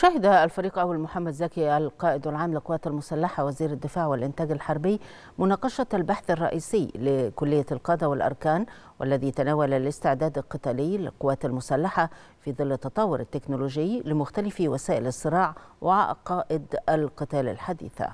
شهد الفريق أول محمد زكي القائد العام للقوات المسلحة وزير الدفاع والإنتاج الحربي مناقشة البحث الرئيسي لكلية القادة والأركان والذي تناول الاستعداد القتالي للقوات المسلحة في ظل التطور التكنولوجي لمختلف وسائل الصراع وعقائد القتال الحديثة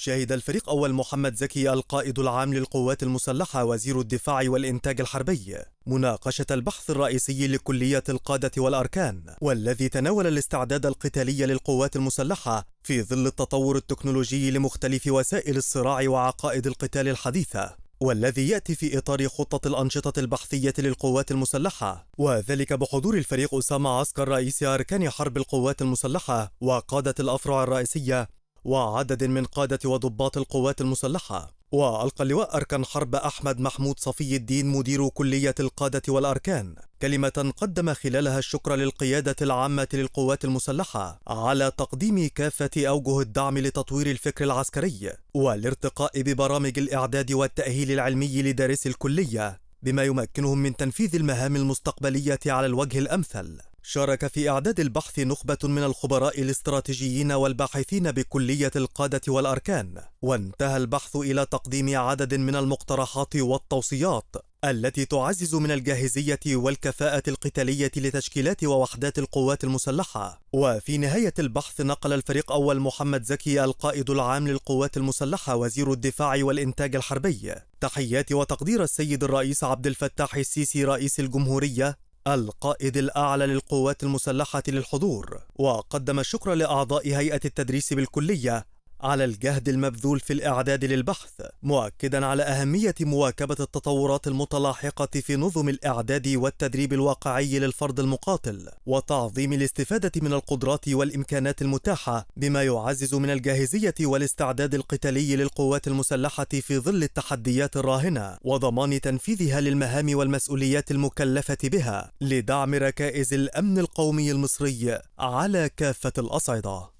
شهد الفريق أول محمد زكي القائد العام للقوات المسلحة وزير الدفاع والإنتاج الحربي مناقشة البحث الرئيسي لكلية القادة والأركان والذي تناول الاستعداد القتالي للقوات المسلحة في ظل التطور التكنولوجي لمختلف وسائل الصراع وعقائد القتال الحديثة والذي يأتي في إطار خطة الأنشطة البحثية للقوات المسلحة وذلك بحضور الفريق أسامة عسكر رئيس أركان حرب القوات المسلحة وقادة الأفرع الرئيسية وعدد من قادة وضباط القوات المسلحة وألقى اللواء أركان حرب أحمد محمود صفي الدين مدير كلية القادة والأركان كلمة قدم خلالها الشكر للقيادة العامة للقوات المسلحة على تقديم كافة أوجه الدعم لتطوير الفكر العسكري والارتقاء ببرامج الإعداد والتأهيل العلمي لدارسي الكلية بما يمكنهم من تنفيذ المهام المستقبلية على الوجه الأمثل شارك في إعداد البحث نخبة من الخبراء الاستراتيجيين والباحثين بكلية القادة والأركان، وانتهى البحث إلى تقديم عدد من المقترحات والتوصيات التي تعزز من الجاهزية والكفاءة القتالية لتشكيلات ووحدات القوات المسلحة. وفي نهاية البحث نقل الفريق أول محمد زكي القائد العام للقوات المسلحة وزير الدفاع والإنتاج الحربي تحيات وتقدير السيد الرئيس عبد الفتاح السيسي رئيس الجمهورية القائد الأعلى للقوات المسلحة للحضور وقدم الشكر لأعضاء هيئة التدريس بالكلية على الجهد المبذول في الاعداد للبحث مؤكدا على اهميه مواكبه التطورات المتلاحقه في نظم الاعداد والتدريب الواقعي للفرد المقاتل وتعظيم الاستفاده من القدرات والامكانات المتاحه بما يعزز من الجاهزيه والاستعداد القتالي للقوات المسلحه في ظل التحديات الراهنه وضمان تنفيذها للمهام والمسؤوليات المكلفه بها لدعم ركائز الامن القومي المصري على كافه الاصعده